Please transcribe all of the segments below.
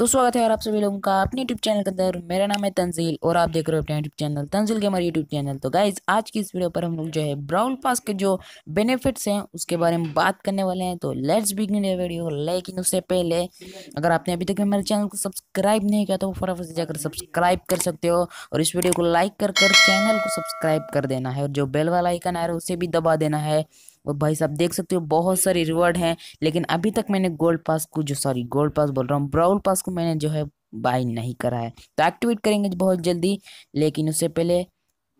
तो स्वागत है और आप सभी लोगों का अपने यूट्यूब चैनल के अंदर मेरा नाम है तंजील और आप देख रहे हो अपने यूट्यूब चैनल तंजील के हमारे यूट्यूब चैनल तो गाइज आज की इस वीडियो पर हम लोग जो है ब्राउन पास के जो बेनिफिट्स हैं उसके बारे में बात करने वाले हैं तो लेट्स बिगिन ये वीडियो लेकिन उससे पहले अगर आपने अभी तक हमारे चैनल को सब्सक्राइब नहीं किया तो फटाफट से जाकर सब्सक्राइब कर सकते हो और इस वीडियो को लाइक कर कर चैनल को सब्सक्राइब कर देना है और जो बेल वाला आइकन आ रहा है उसे भी दबा देना है और भाई साहब देख सकते हो बहुत सारे रिवॉर्ड हैं लेकिन अभी तक मैंने गोल्ड पास को जो सॉरी गोल्ड पास बोल रहा हूँ ब्राउल पास को मैंने जो है बाय नहीं करा है तो एक्टिवेट करेंगे बहुत जल्दी लेकिन उससे पहले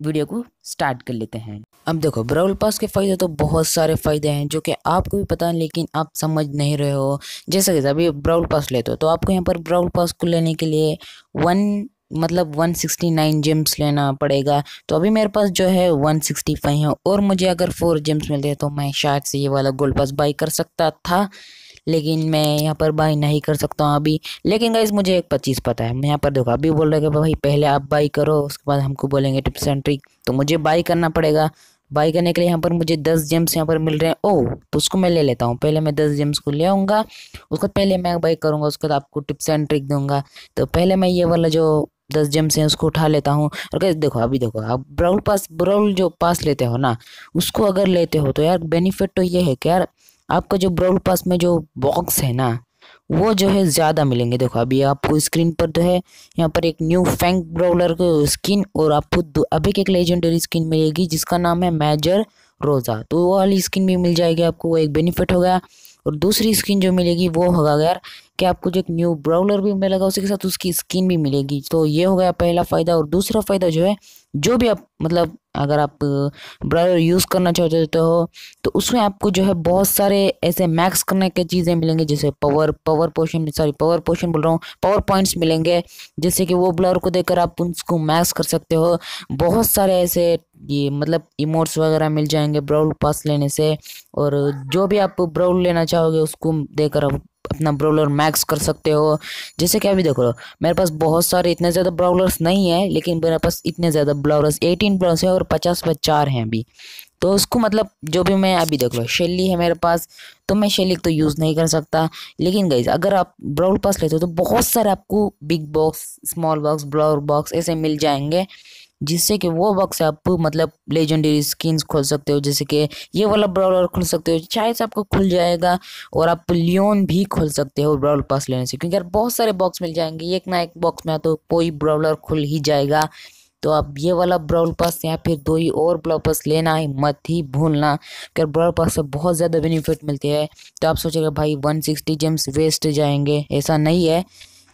वीडियो को स्टार्ट कर लेते हैं अब देखो ब्राउल पास के फ़ायदे तो बहुत सारे फ़ायदे हैं जो कि आपको भी पता है लेकिन आप समझ नहीं रहे हो जैसे कि अभी ब्राउल पास लेते हो तो आपको यहाँ पर ब्राउल पास को लेने के लिए वन मतलब 169 जिम्स लेना पड़ेगा तो अभी मेरे पास जो है 165 है और मुझे अगर फोर जिम्स मिलते तो मैं शायद से ये वाला गोल्ड पास बाई कर सकता था लेकिन मैं यहाँ पर बाई नहीं कर सकता हूँ अभी लेकिन गाइज मुझे एक पच्चीस पता है मैं यहाँ पर देखो अभी बोल रहे हैं भाई पहले आप बाई करो उसके बाद हमको बोलेंगे टिप्स एंड ट्रिक तो मुझे बाई करना पड़ेगा बाई करने के लिए यहाँ पर मुझे दस जेम्स यहाँ पर मिल रहे हैं ओ तो उसको मैं ले लेता हूँ पहले मैं दस जेम्स को ले आऊँगा बाद पहले मैं बाई करूँगा उसके बाद आपको टिप्स एंड ट्रिक दूंगा तो पहले मैं ये वाला जो दस जेम्स हैं उसको उठा लेता हूँ और कैसे देखो अभी देखो आप ब्राउल पास ब्राउल जो पास लेते हो ना उसको अगर लेते हो तो यार बेनिफिट तो ये है कि यार आपका जो ब्राउल पास में जो बॉक्स है ना वो जो है ज़्यादा मिलेंगे देखो अभी आपको स्क्रीन पर तो है यहाँ पर एक न्यू फैंक ब्राउलर स्किन और आपको अभी एक लेजेंडरी स्किन मिलेगी जिसका नाम है मेजर रोज़ा तो वो वाली स्किन भी मिल जाएगी आपको वो एक बेनिफिट हो गया और दूसरी स्किन जो मिलेगी वो होगा यार कि आपको जो एक न्यू ब्राउलर भी मिलेगा उसी के साथ उसकी स्किन भी मिलेगी तो ये हो गया पहला फ़ायदा और दूसरा फ़ायदा जो है जो भी आप मतलब अगर आप ब्राउलर यूज़ करना चाहते हो तो, तो उसमें आपको जो है बहुत सारे ऐसे मैक्स करने के चीज़ें मिलेंगे जैसे power power potion sorry power potion बोल रहा हूँ पावर पॉइंट्स मिलेंगे जैसे कि वो ब्लर को देकर आप उसको मैक्स कर सकते हो बहुत सारे ऐसे ये मतलब इमोट्स वगैरह मिल जाएंगे ब्राउल पास लेने से और जो भी आप ब्राउल लेना चाहोगे उसको देकर आप अपना ब्राउलर मैक्स कर सकते हो जैसे कि अभी देखो मेरे पास बहुत सारे इतने ज़्यादा ब्राउलर्स नहीं है लेकिन मेरे पास इतने ज़्यादा ब्राउलर्स एटीन ब्राउलर्स हैं और पचास पर चार हैं अभी तो उसको मतलब जो भी मैं अभी देख लो शेली है मेरे पास तो मैं शेली तो यूज़ नहीं कर सकता लेकिन गई अगर आप ब्राउल पास लेते हो तो बहुत सारे आपको big box small box brawl box ऐसे मिल जाएंगे जिससे कि वो बॉक्स आप मतलब लेजेंडरी स्किन्स खोल सकते हो जैसे कि ये वाला ब्राउलर खोल सकते हो चाहे से आपको खुल जाएगा और आप लियोन भी खोल सकते हो ब्राउल पास लेने से क्योंकि यार बहुत सारे बॉक्स मिल जाएंगे एक ना एक बॉक्स में तो कोई ब्राउलर खुल ही जाएगा तो आप ये वाला ब्राउल पास या फिर दो ही और ब्राउल पास लेना ही मत ही भूलना क्योंकि ब्रॉल पास से बहुत ज़्यादा बेनिफिट मिलते हैं तो आप सोचेगा भाई वन सिक्सटी जेम्स वेस्ट जाएंगे ऐसा नहीं है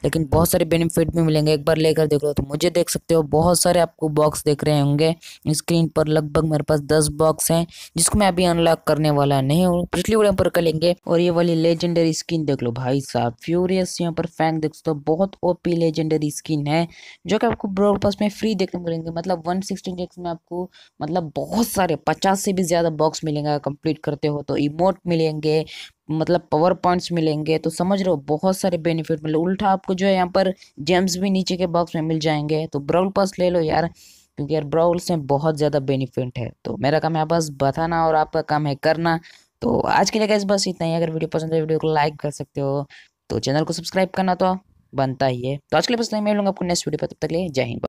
लेकिन बहुत सारे बेनिफिट भी मिलेंगे एक बार लेकर देख लो तो मुझे देख सकते हो बहुत सारे आपको बॉक्स देख रहे होंगे स्क्रीन पर लगभग मेरे पास दस बॉक्स हैं जिसको मैं अभी अनलॉक करने वाला नहीं हूँ पिछली वीडियो पर करेंगे और ये वाली लेजेंडरी स्किन देख लो भाई साहब फ्यूरियस यहाँ पर फैंक देख सकते हो बहुत ओपी लेजेंडरी स्किन है जो कि आपको ब्रोड पास में फ्री देखने को मिलेंगे मतलब वन सिक्सटी में आपको मतलब बहुत सारे पचास से भी ज़्यादा बॉक्स मिलेंगे कंप्लीट करते हो तो इमोट मिलेंगे मतलब पावर पॉइंट्स मिलेंगे तो समझ रहे हो बहुत सारे बेनिफिट मिले उल्टा आपको जो है यहाँ पर जेम्स भी नीचे के बॉक्स में मिल जाएंगे तो ब्राउल पास ले लो यार क्योंकि यार ब्राउल से बहुत ज़्यादा बेनिफिट है तो मेरा काम है बस बताना और आपका काम है करना तो आज के लिए गैस बस इतना ही अगर वीडियो पसंद है वीडियो को लाइक कर सकते हो तो चैनल को सब्सक्राइब करना तो बनता ही है तो आज के लिए बस नहीं मिलूंगा आपको नेक्स्ट वीडियो पर तब तक ले जय हिंद